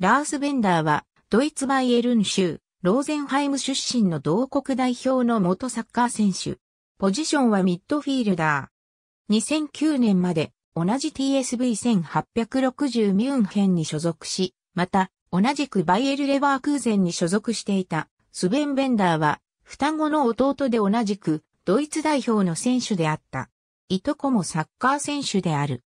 ラース・ベンダーは、ドイツバイエルン州、ローゼンハイム出身の同国代表の元サッカー選手。ポジションはミッドフィールダー。2009年まで、同じ TSV1860 ミュンヘンに所属し、また、同じくバイエル・レバークーゼンに所属していた、スベン・ベンダーは、双子の弟で同じく、ドイツ代表の選手であった。いとこもサッカー選手である。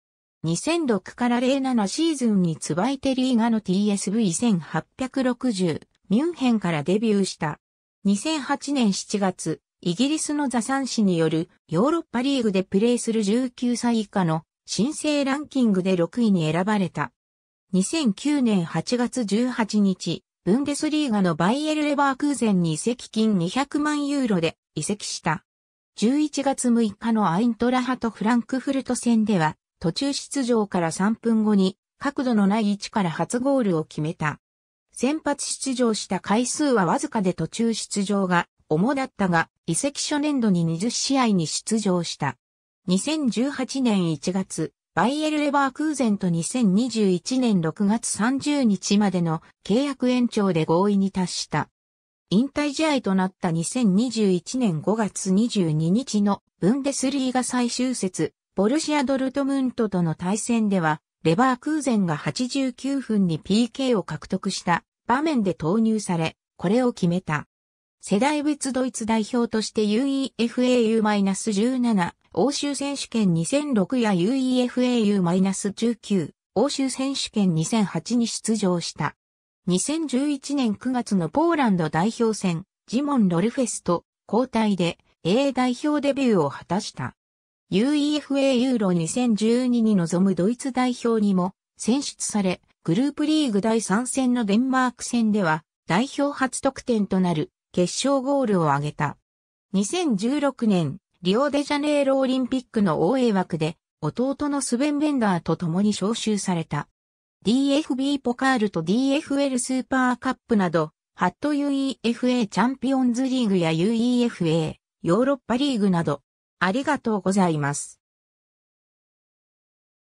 2006から07シーズンにツバイテリーガの TSV1860 ミュンヘンからデビューした。2008年7月、イギリスのザサン氏によるヨーロッパリーグでプレーする19歳以下の新生ランキングで6位に選ばれた。2009年8月18日、ブンデスリーガのバイエル・レバークーゼンに移籍金200万ユーロで移籍した。11月6日のアイントラハとフランクフルト戦では途中出場から3分後に角度のない位置から初ゴールを決めた。先発出場した回数はわずかで途中出場が主だったが、移籍初年度に20試合に出場した。2018年1月、バイエル・レバークーゼンと2021年6月30日までの契約延長で合意に達した。引退試合となった2021年5月22日のブンデスリーガ最終節ボルシア・ドルトムントとの対戦では、レバークーゼンが89分に PK を獲得した場面で投入され、これを決めた。世代別ドイツ代表として UEFAU-17 欧州選手権2006や UEFAU-19 欧州選手権2008に出場した。2011年9月のポーランド代表戦、ジモン・ロルフェスと交代で A 代表デビューを果たした。UEFA ユーロ2012に臨むドイツ代表にも選出され、グループリーグ第3戦のデンマーク戦では代表初得点となる決勝ゴールを挙げた。2016年、リオデジャネイロオリンピックの応援枠で、弟のスベン・ベンダーと共に招集された。DFB ポカールと DFL スーパーカップなど、ハット UEFA チャンピオンズリーグや UEFA ヨーロッパリーグなど、ありがとうございます。